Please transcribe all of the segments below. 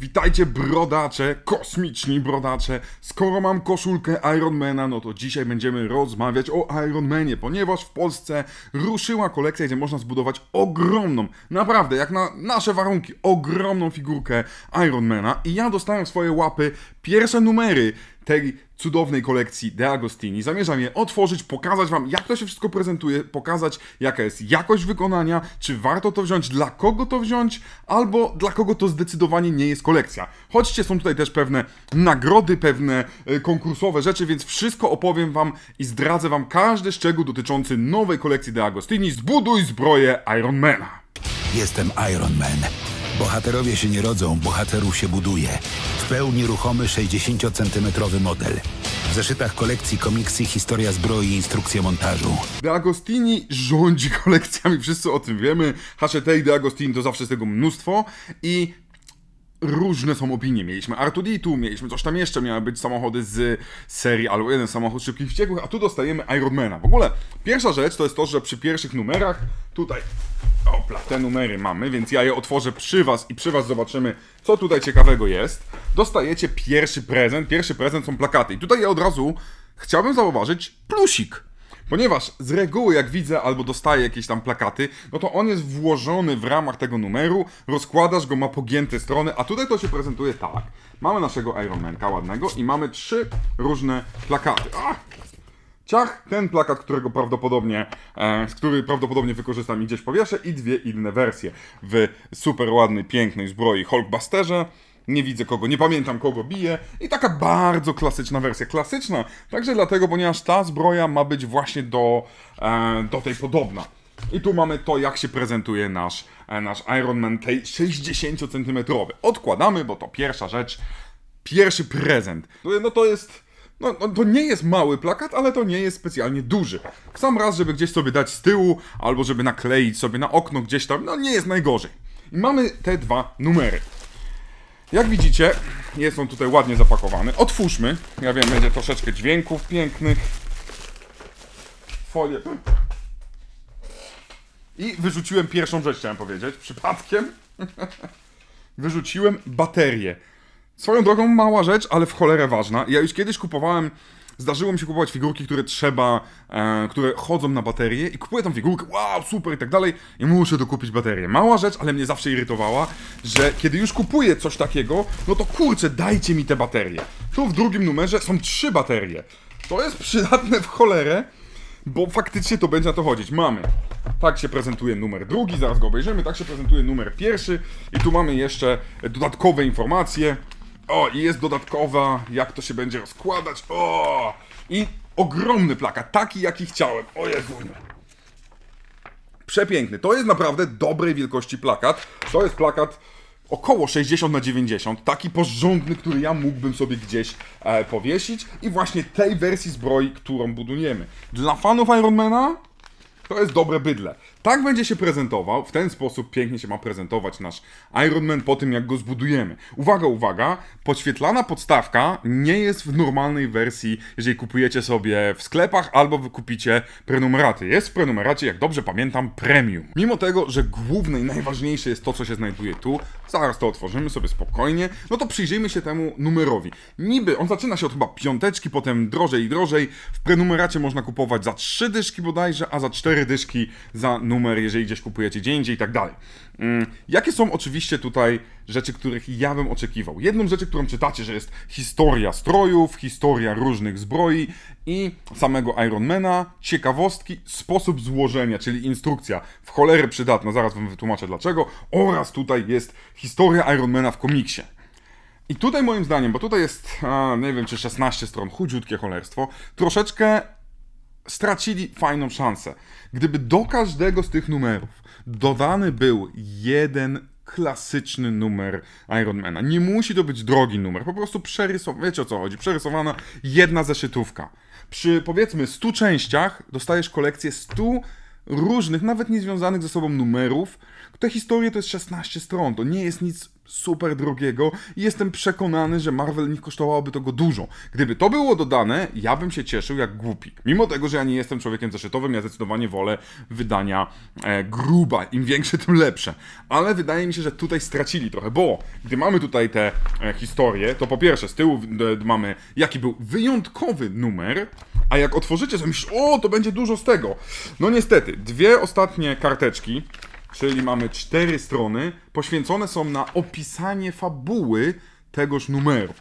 Witajcie brodacze, kosmiczni brodacze. Skoro mam koszulkę Ironmana, no to dzisiaj będziemy rozmawiać o Ironmanie, ponieważ w Polsce ruszyła kolekcja, gdzie można zbudować ogromną, naprawdę jak na nasze warunki, ogromną figurkę Ironmana i ja dostałem w swoje łapy pierwsze numery tej cudownej kolekcji De Agostini. Zamierzam je otworzyć, pokazać Wam, jak to się wszystko prezentuje, pokazać, jaka jest jakość wykonania, czy warto to wziąć, dla kogo to wziąć, albo dla kogo to zdecydowanie nie jest kolekcja. Chodźcie, są tutaj też pewne nagrody, pewne e, konkursowe rzeczy, więc wszystko opowiem Wam i zdradzę Wam każdy szczegół dotyczący nowej kolekcji De Agostini. Zbuduj zbroję Ironmana. Jestem Ironman Bohaterowie się nie rodzą, bohaterów się buduje. W pełni ruchomy 60-centymetrowy model. W zeszytach kolekcji komiksy historia zbroi i instrukcja montażu. De Agostini rządzi kolekcjami, wszyscy o tym wiemy. Hachete i De Agostini to zawsze z tego mnóstwo i różne są opinie. Mieliśmy Artuditu, mieliśmy coś tam jeszcze, miały być samochody z serii albo jeden samochód szybkich wściekłych, a tu dostajemy Ironmana. W ogóle pierwsza rzecz to jest to, że przy pierwszych numerach tutaj opla, te numery mamy, więc ja je otworzę przy was i przy was zobaczymy, co tutaj ciekawego jest. Dostajecie pierwszy prezent. Pierwszy prezent są plakaty. I tutaj ja od razu chciałbym zauważyć plusik Ponieważ z reguły jak widzę albo dostaję jakieś tam plakaty, no to on jest włożony w ramach tego numeru, rozkładasz go, ma pogięte strony, a tutaj to się prezentuje tak. Mamy naszego Ironmanka ładnego i mamy trzy różne plakaty. Ach! Ciach, ten plakat, którego prawdopodobnie, e, który prawdopodobnie wykorzystam i gdzieś powieszę i dwie inne wersje w super ładnej, pięknej zbroi Hulkbusterze nie widzę kogo, nie pamiętam kogo bije i taka bardzo klasyczna wersja. Klasyczna także dlatego, ponieważ ta zbroja ma być właśnie do, e, do tej podobna. I tu mamy to, jak się prezentuje nasz, e, nasz Iron Man tej 60 cm. Odkładamy, bo to pierwsza rzecz, pierwszy prezent. No to jest... No, no, to nie jest mały plakat, ale to nie jest specjalnie duży. W sam raz, żeby gdzieś sobie dać z tyłu, albo żeby nakleić sobie na okno gdzieś tam, no nie jest najgorzej. I mamy te dwa numery. Jak widzicie, jest on tutaj ładnie zapakowany. Otwórzmy. Ja wiem, będzie troszeczkę dźwięków pięknych. Folię. I wyrzuciłem pierwszą rzecz, chciałem powiedzieć, przypadkiem. wyrzuciłem baterię. Swoją drogą mała rzecz, ale w cholerę ważna. Ja już kiedyś kupowałem Zdarzyło mi się kupować figurki, które trzeba, e, które chodzą na baterię i kupuję tą figurkę, wow, super i tak dalej i muszę dokupić baterię. Mała rzecz, ale mnie zawsze irytowała, że kiedy już kupuję coś takiego, no to kurczę, dajcie mi te baterie. Tu w drugim numerze są trzy baterie. To jest przydatne w cholerę, bo faktycznie to będzie na to chodzić. Mamy. Tak się prezentuje numer drugi, zaraz go obejrzymy. Tak się prezentuje numer pierwszy. I tu mamy jeszcze dodatkowe informacje. O, i jest dodatkowa, jak to się będzie rozkładać. O! I ogromny plakat, taki jaki chciałem. O Jezu. Przepiękny. To jest naprawdę dobrej wielkości plakat. To jest plakat około 60 na 90, taki porządny, który ja mógłbym sobie gdzieś e, powiesić i właśnie tej wersji zbroi, którą budujemy. Dla fanów Ironmana to jest dobre bydle. Tak będzie się prezentował, w ten sposób pięknie się ma prezentować nasz Iron Man po tym, jak go zbudujemy. Uwaga, uwaga, podświetlana podstawka nie jest w normalnej wersji, jeżeli kupujecie sobie w sklepach albo wykupicie prenumeraty. Jest w prenumeracie, jak dobrze pamiętam, premium. Mimo tego, że główne i najważniejsze jest to, co się znajduje tu, zaraz to otworzymy sobie spokojnie, no to przyjrzyjmy się temu numerowi. Niby, on zaczyna się od chyba piąteczki, potem drożej i drożej, w prenumeracie można kupować za trzy dyszki bodajże, a za cztery dyszki za numer, jeżeli gdzieś kupujecie gdzie indziej i tak dalej. Mm, jakie są oczywiście tutaj rzeczy, których ja bym oczekiwał? Jedną rzeczy, którą czytacie, że jest historia strojów, historia różnych zbroi i samego Ironmana, ciekawostki, sposób złożenia, czyli instrukcja, w cholerę przydatna, zaraz wam wytłumaczę dlaczego, oraz tutaj jest historia Ironmana w komiksie. I tutaj moim zdaniem, bo tutaj jest, a, nie wiem czy 16 stron, chudziutkie cholerstwo, troszeczkę stracili fajną szansę. Gdyby do każdego z tych numerów dodany był jeden klasyczny numer Ironmana. Nie musi to być drogi numer, po prostu przerysowana, wiecie o co chodzi, przerysowana jedna zeszytówka. Przy powiedzmy 100 częściach dostajesz kolekcję 100 różnych, nawet niezwiązanych ze sobą numerów, te historie to jest 16 stron, to nie jest nic super drogiego i jestem przekonany, że Marvel nie kosztowałoby tego dużo. Gdyby to było dodane, ja bym się cieszył jak głupi. Mimo tego, że ja nie jestem człowiekiem zeszytowym, ja zdecydowanie wolę wydania e, gruba. Im większe, tym lepsze. Ale wydaje mi się, że tutaj stracili trochę, bo gdy mamy tutaj te e, historie, to po pierwsze z tyłu mamy jaki był wyjątkowy numer, a jak otworzycie, to myślisz, o, to będzie dużo z tego. No niestety, dwie ostatnie karteczki Czyli mamy cztery strony, poświęcone są na opisanie fabuły tegoż numeru.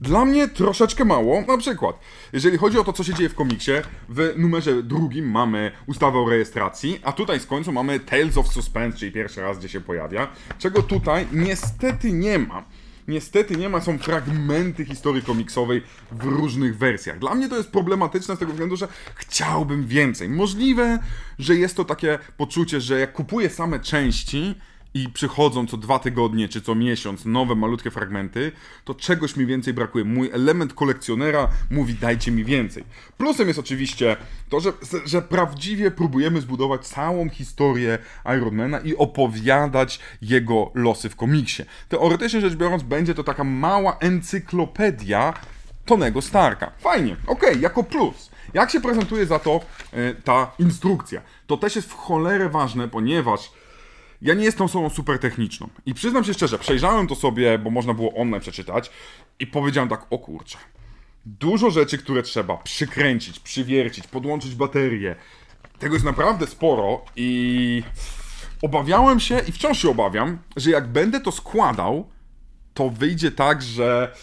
Dla mnie troszeczkę mało. Na przykład, jeżeli chodzi o to, co się dzieje w komiksie, w numerze drugim mamy ustawę o rejestracji, a tutaj z końcu mamy Tales of Suspense, czyli pierwszy raz, gdzie się pojawia, czego tutaj niestety nie ma niestety nie ma, są fragmenty historii komiksowej w różnych wersjach. Dla mnie to jest problematyczne z tego względu, że chciałbym więcej. Możliwe, że jest to takie poczucie, że jak kupuję same części, i przychodzą co dwa tygodnie czy co miesiąc nowe malutkie fragmenty, to czegoś mi więcej brakuje. Mój element kolekcjonera mówi dajcie mi więcej. Plusem jest oczywiście to, że, że prawdziwie próbujemy zbudować całą historię Ironmana i opowiadać jego losy w komiksie. Teoretycznie rzecz biorąc będzie to taka mała encyklopedia Tonego Starka. Fajnie, okej, okay, jako plus. Jak się prezentuje za to e, ta instrukcja? To też jest w cholerę ważne, ponieważ ja nie jestem osobą super techniczną. I przyznam się szczerze, przejrzałem to sobie, bo można było online przeczytać i powiedziałem tak, o kurczę. Dużo rzeczy, które trzeba przykręcić, przywiercić, podłączyć baterię. Tego jest naprawdę sporo i obawiałem się i wciąż się obawiam, że jak będę to składał, to wyjdzie tak, że,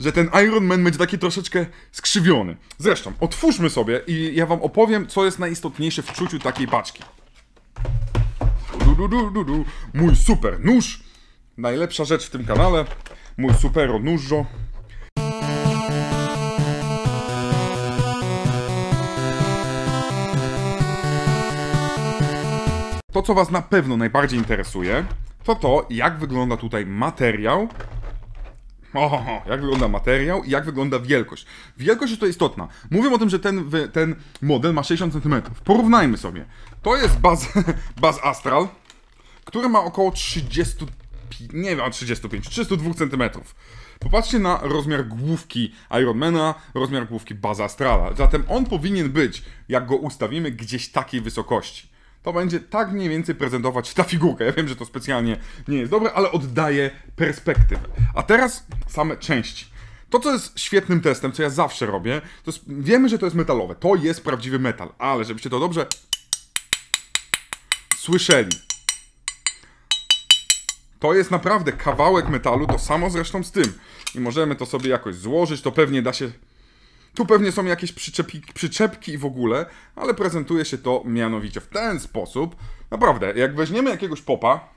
że ten Iron Man będzie taki troszeczkę skrzywiony. Zresztą, otwórzmy sobie i ja wam opowiem, co jest najistotniejsze w czuciu takiej paczki du, du, du, du. Mój super nóż. Najlepsza rzecz w tym kanale. Mój super nóżo. To, co Was na pewno najbardziej interesuje, to to, jak wygląda tutaj materiał. Ohoho, jak wygląda materiał i jak wygląda wielkość. Wielkość jest to istotna. Mówię o tym, że ten, ten model ma 60 cm. Porównajmy sobie. To jest baz, baz Astral, który ma około 30, nie wiem, 35, 302 cm. Popatrzcie na rozmiar główki Ironmana, rozmiar główki Baza Astrala. Zatem on powinien być, jak go ustawimy, gdzieś takiej wysokości. To będzie tak mniej więcej prezentować ta figurka. Ja wiem, że to specjalnie nie jest dobre, ale oddaje perspektywę. A teraz same części. To, co jest świetnym testem, co ja zawsze robię, to jest, wiemy, że to jest metalowe. To jest prawdziwy metal, ale żebyście to dobrze słyszeli to jest naprawdę kawałek metalu, to samo zresztą z tym. I możemy to sobie jakoś złożyć, to pewnie da się... Tu pewnie są jakieś przyczepki, przyczepki w ogóle, ale prezentuje się to mianowicie w ten sposób. Naprawdę, jak weźmiemy jakiegoś popa,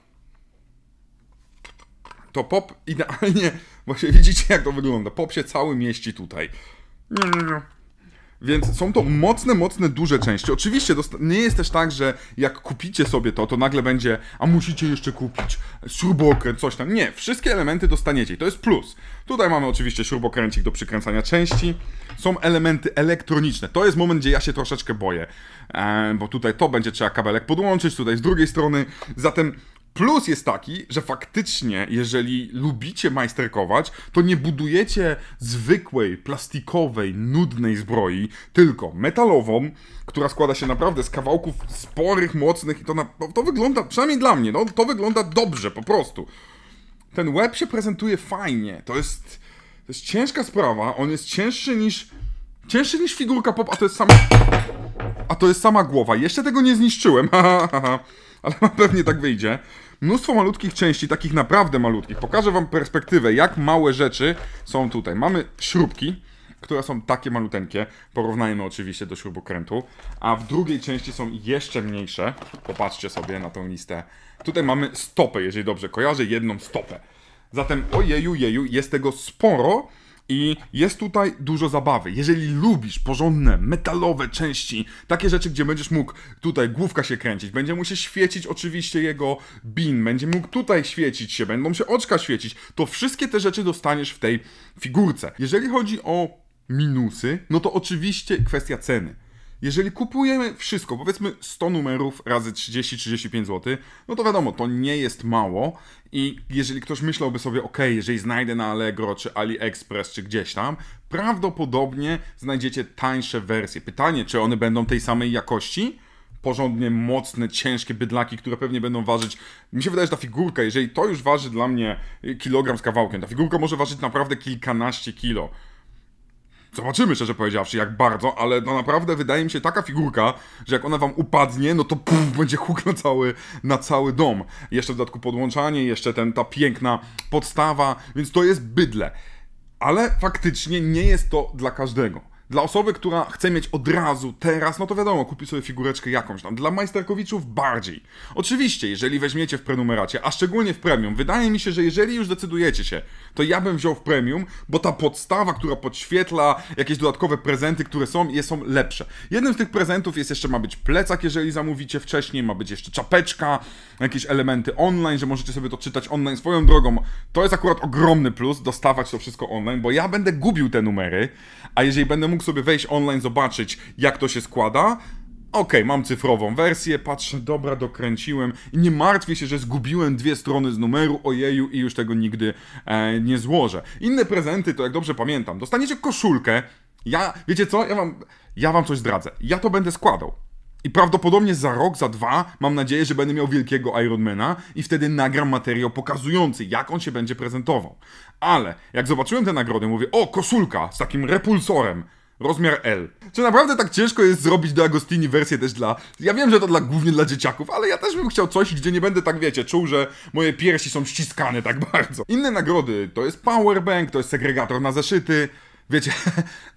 to pop idealnie, właśnie widzicie jak to wygląda, pop się cały mieści tutaj. Więc są to mocne, mocne, duże części. Oczywiście nie jest też tak, że jak kupicie sobie to, to nagle będzie, a musicie jeszcze kupić śrubokręt, coś tam. Nie, wszystkie elementy dostaniecie i to jest plus. Tutaj mamy oczywiście śrubokręcik do przykręcania części. Są elementy elektroniczne. To jest moment, gdzie ja się troszeczkę boję, e, bo tutaj to będzie trzeba kabelek podłączyć, tutaj z drugiej strony. Zatem Plus jest taki, że faktycznie, jeżeli lubicie majsterkować, to nie budujecie zwykłej, plastikowej, nudnej zbroi, tylko metalową, która składa się naprawdę z kawałków sporych, mocnych i to, na, no, to wygląda, przynajmniej dla mnie, no, to wygląda dobrze po prostu. Ten łeb się prezentuje fajnie, to jest, to jest ciężka sprawa, on jest cięższy niż, cięższy niż figurka pop, a to jest sama, a to jest sama głowa. Jeszcze tego nie zniszczyłem, ha, ha, ha ale pewnie tak wyjdzie. Mnóstwo malutkich części, takich naprawdę malutkich. Pokażę wam perspektywę, jak małe rzeczy są tutaj. Mamy śrubki, które są takie maluteńkie, porównajmy oczywiście do śrubokrętu, a w drugiej części są jeszcze mniejsze. Popatrzcie sobie na tą listę. Tutaj mamy stopę, jeżeli dobrze kojarzę, jedną stopę. Zatem ojeju, jeju, jest tego sporo, i jest tutaj dużo zabawy. Jeżeli lubisz porządne, metalowe części, takie rzeczy, gdzie będziesz mógł tutaj główka się kręcić, będzie mu się świecić oczywiście jego bin, będzie mógł tutaj świecić się, będą się oczka świecić, to wszystkie te rzeczy dostaniesz w tej figurce. Jeżeli chodzi o minusy, no to oczywiście kwestia ceny. Jeżeli kupujemy wszystko, powiedzmy 100 numerów razy 30-35 zł, no to wiadomo, to nie jest mało i jeżeli ktoś myślałby sobie, ok, jeżeli znajdę na Allegro czy AliExpress czy gdzieś tam, prawdopodobnie znajdziecie tańsze wersje. Pytanie, czy one będą tej samej jakości? porządnie mocne, ciężkie bydlaki, które pewnie będą ważyć. Mi się wydaje, że ta figurka, jeżeli to już waży dla mnie kilogram z kawałkiem, ta figurka może ważyć naprawdę kilkanaście kilo. Zobaczymy, szczerze powiedziawszy, jak bardzo, ale no naprawdę wydaje mi się taka figurka, że jak ona wam upadnie, no to puf, będzie huk na cały, na cały dom. Jeszcze w dodatku podłączanie, jeszcze ten, ta piękna podstawa, więc to jest bydle. Ale faktycznie nie jest to dla każdego. Dla osoby, która chce mieć od razu, teraz, no to wiadomo, kupi sobie figureczkę jakąś tam. Dla majsterkowiczów bardziej. Oczywiście, jeżeli weźmiecie w prenumeracie, a szczególnie w premium, wydaje mi się, że jeżeli już decydujecie się, to ja bym wziął w premium, bo ta podstawa, która podświetla jakieś dodatkowe prezenty, które są, je są lepsze. Jednym z tych prezentów jest jeszcze ma być plecak, jeżeli zamówicie wcześniej, ma być jeszcze czapeczka, jakieś elementy online, że możecie sobie to czytać online swoją drogą. To jest akurat ogromny plus, dostawać to wszystko online, bo ja będę gubił te numery. A jeżeli będę mógł sobie wejść online, zobaczyć, jak to się składa, OK, mam cyfrową wersję, patrzę, dobra, dokręciłem. Nie martwię się, że zgubiłem dwie strony z numeru, ojeju, i już tego nigdy e, nie złożę. Inne prezenty to, jak dobrze pamiętam, dostaniecie koszulkę. Ja, wiecie co, ja wam, ja wam coś zdradzę. Ja to będę składał. I prawdopodobnie za rok, za dwa mam nadzieję, że będę miał wielkiego Ironmana i wtedy nagram materiał pokazujący, jak on się będzie prezentował. Ale jak zobaczyłem tę nagrodę, mówię, o, koszulka z takim repulsorem. Rozmiar L. Czy naprawdę tak ciężko jest zrobić do Agostini wersję też dla... Ja wiem, że to dla głównie dla dzieciaków, ale ja też bym chciał coś, gdzie nie będę tak, wiecie, czuł, że moje piersi są ściskane tak bardzo. Inne nagrody to jest powerbank, to jest segregator na zeszyty, Wiecie,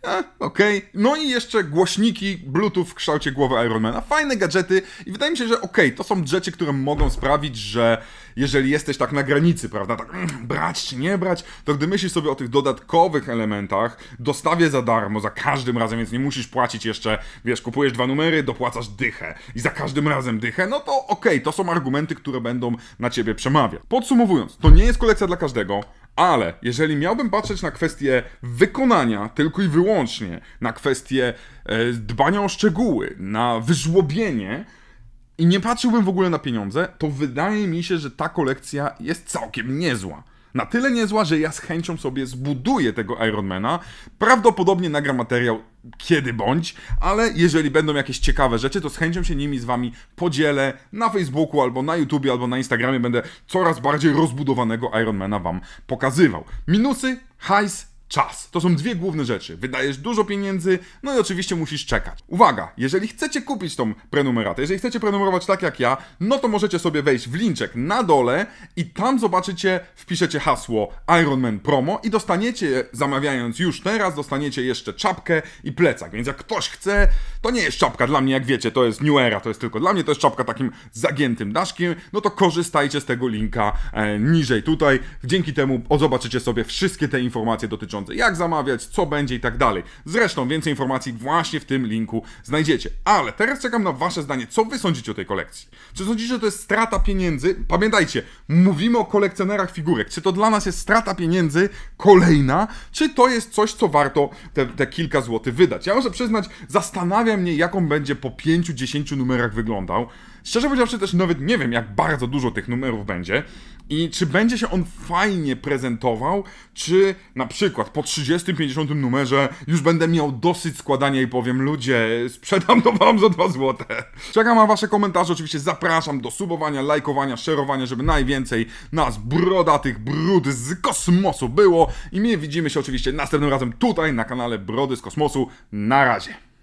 e, okej. Okay. No i jeszcze głośniki Bluetooth w kształcie głowy Ironmana. Fajne gadżety i wydaje mi się, że okej, okay, to są rzeczy, które mogą sprawić, że jeżeli jesteś tak na granicy, prawda, tak mm, brać czy nie brać, to gdy myślisz sobie o tych dodatkowych elementach, dostawię za darmo za każdym razem, więc nie musisz płacić jeszcze, wiesz, kupujesz dwa numery, dopłacasz dychę i za każdym razem dychę, no to okej, okay, to są argumenty, które będą na ciebie przemawiać. Podsumowując, to nie jest kolekcja dla każdego, ale jeżeli miałbym patrzeć na kwestię wykonania tylko i wyłącznie, na kwestię e, dbania o szczegóły, na wyżłobienie i nie patrzyłbym w ogóle na pieniądze, to wydaje mi się, że ta kolekcja jest całkiem niezła na tyle niezła, że ja z chęcią sobie zbuduję tego Ironmana. Prawdopodobnie nagram materiał kiedy bądź, ale jeżeli będą jakieś ciekawe rzeczy, to z chęcią się nimi z wami podzielę na Facebooku albo na YouTubie albo na Instagramie będę coraz bardziej rozbudowanego Ironmana wam pokazywał. Minusy, hajs czas. To są dwie główne rzeczy. Wydajesz dużo pieniędzy, no i oczywiście musisz czekać. Uwaga, jeżeli chcecie kupić tą prenumeratę, jeżeli chcecie prenumerować tak jak ja, no to możecie sobie wejść w linczek na dole i tam zobaczycie, wpiszecie hasło Ironman Promo i dostaniecie, zamawiając już teraz, dostaniecie jeszcze czapkę i plecak. Więc jak ktoś chce, to nie jest czapka dla mnie, jak wiecie, to jest New Era, to jest tylko dla mnie, to jest czapka takim zagiętym daszkiem, no to korzystajcie z tego linka e, niżej tutaj. Dzięki temu zobaczycie sobie wszystkie te informacje dotyczące dotyczące jak zamawiać, co będzie i tak dalej. Zresztą więcej informacji właśnie w tym linku znajdziecie. Ale teraz czekam na Wasze zdanie, co Wy sądzicie o tej kolekcji? Czy sądzicie, że to jest strata pieniędzy? Pamiętajcie, mówimy o kolekcjonerach figurek. Czy to dla nas jest strata pieniędzy kolejna, czy to jest coś, co warto te, te kilka złotych wydać? Ja muszę przyznać, zastanawia mnie, jaką będzie po 5-10 numerach wyglądał. Szczerze powiedziawszy też nawet nie wiem, jak bardzo dużo tych numerów będzie i czy będzie się on fajnie prezentował, czy na przykład po 30-50 numerze już będę miał dosyć składania i powiem ludzie, sprzedam to wam za 2 złote. Czekam na wasze komentarze, oczywiście zapraszam do subowania, lajkowania, szerowania, żeby najwięcej nas brodatych brud z kosmosu było i my widzimy się oczywiście następnym razem tutaj na kanale Brody z Kosmosu. Na razie.